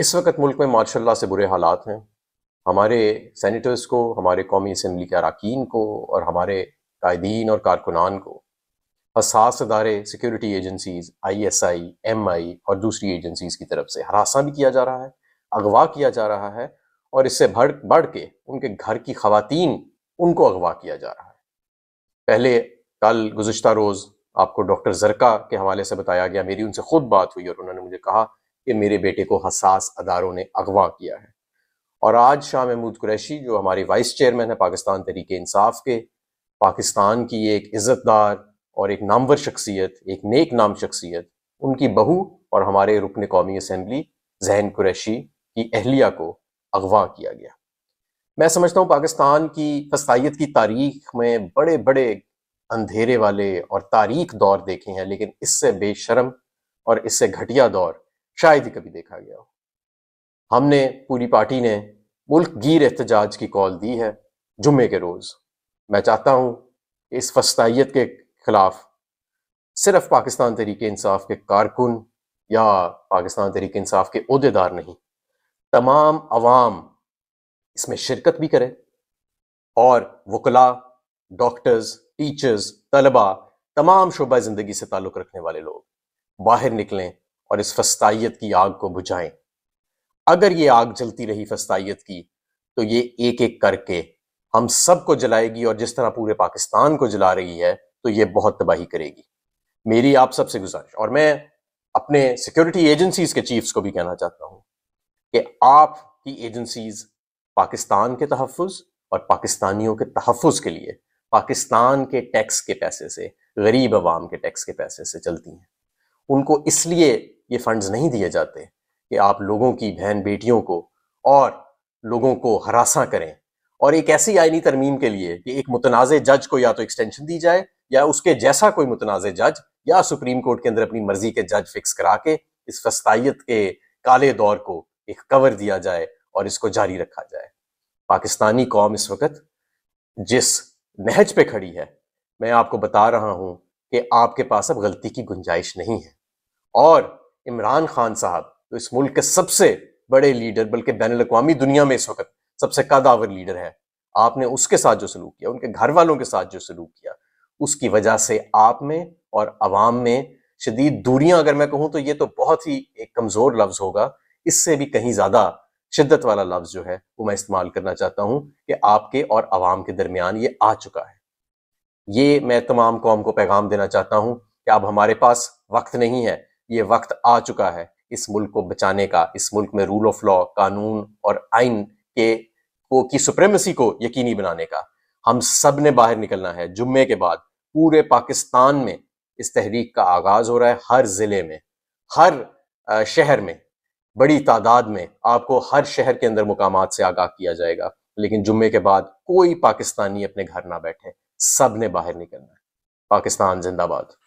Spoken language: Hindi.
इस वक्त मुल्क में माशाल्लाह से बुरे हालात हैं हमारे सैनिटर्स को हमारे कौमी असम्बली के अरकान को और हमारे कायदीन और कारकुनान को हसास अदारे security agencies I S I M I और दूसरी एजेंसीज की तरफ से हरासा भी किया जा रहा है अगवा किया जा रहा है और इससे बढ़ बढ़ के उनके घर की खातन उनको अगवा किया जा रहा है पहले कल गुजशत रोज़ आपको डॉक्टर जरका के हवाले से बताया गया मेरी उनसे खुद बात हुई और उन्होंने मुझे कहा कि मेरे बेटे को हसास अदारों ने अगवा किया है और आज शाह महमूद कुरैशी जो हमारे वाइस चेयरमैन है पाकिस्तान तरीके इंसाफ के पाकिस्तान की एक इज़्ज़तदार और एक नामवर शख्सियत एक नेक नाम शख्सियत उनकी बहू और हमारे रुकन कौमी असम्बली जहन कुरैशी की अहलिया को अगवा किया गया मैं समझता हूँ पाकिस्तान की फसाइत की तारीख में बड़े बड़े अंधेरे वाले और तारीख दौर देखे हैं लेकिन इससे बेशरम और इससे घटिया दौर शायद ही कभी देखा गया हो हमने पूरी पार्टी ने मुल्क गिर एहतजाज की कॉल दी है जुम्मे के रोज़ मैं चाहता हूं इस फस्ताइत के खिलाफ सिर्फ पाकिस्तान तरीके इंसाफ के कारकुन या पाकिस्तान तरीके इंसाफ के अहदेदार नहीं तमाम आवाम इसमें शिरकत भी करे और वकला डॉक्टर्स टीचर्स तलबा तमाम शोबा ज़िंदगी से ताल्लुक़ रखने वाले लोग बाहर निकलें और इस फस्ताइत की आग को बुझाएं अगर ये आग जलती रही फस्ताइत की तो ये एक एक करके हम सबको जलाएगी और जिस तरह पूरे पाकिस्तान को जला रही है तो ये बहुत तबाही करेगी मेरी आप सबसे गुजारिश और मैं अपने सिक्योरिटी एजेंसीज के चीफ्स को भी कहना चाहता हूँ कि आपकी एजेंसीज पाकिस्तान के तहफ़ और पाकिस्तानियों के तहफ़ के लिए पाकिस्तान के टैक्स के पैसे से गरीब आवाम के टैक्स के पैसे से चलती हैं उनको इसलिए ये फंड्स नहीं दिए जाते कि आप लोगों की बहन बेटियों को और लोगों को हरासा करें और एक ऐसी आईनी तरमीम के लिए कि एक मुतनाज़ जज को या तो एक्सटेंशन दी जाए या उसके जैसा कोई मुतनाज़ जज या सुप्रीम कोर्ट के अंदर अपनी मर्जी के जज फिक्स करा के इस फस्ताइत के काले दौर को एक कवर दिया जाए और इसको जारी रखा जाए पाकिस्तानी कौम इस वक्त जिस नहज पे खड़ी है मैं आपको बता रहा हूं कि आपके पास अब गलती की गुंजाइश नहीं है और इमरान खान साहब तो इस मुल्क के सबसे बड़े लीडर बल्कि बैन अवी दुनिया में इस वक्त सबसे कादावर लीडर हैं आपने उसके साथ जो सलूक किया उनके घर वालों के साथ जो सलूक किया उसकी वजह से आप में और आवाम में शदीद दूरियां अगर मैं कहूं तो ये तो बहुत ही एक कमज़ोर लफ्ज़ होगा इससे भी कहीं ज़्यादा शिद्दत वाला लफ्ज़ जो है वो मैं इस्तेमाल करना चाहता हूं कि आपके और आवाम के दरमियान ये आ चुका है ये मैं तमाम कौम को पैगाम देना चाहता हूं कि अब हमारे पास वक्त नहीं है ये वक्त आ चुका है इस मुल्क को बचाने का इस मुल्क में रूल ऑफ लॉ कानून और आइन के को की सुप्रेमेसी को यकीनी बनाने का हम सब ने बाहर निकलना है जुम्मे के बाद पूरे पाकिस्तान में इस तहरीक का आगाज हो रहा है हर ज़िले में हर शहर में बड़ी तादाद में आपको हर शहर के अंदर मुकाम से आगाह किया जाएगा लेकिन जुम्मे के बाद कोई पाकिस्तानी अपने घर ना बैठे सब ने बाहर निकलना है पाकिस्तान जिंदाबाद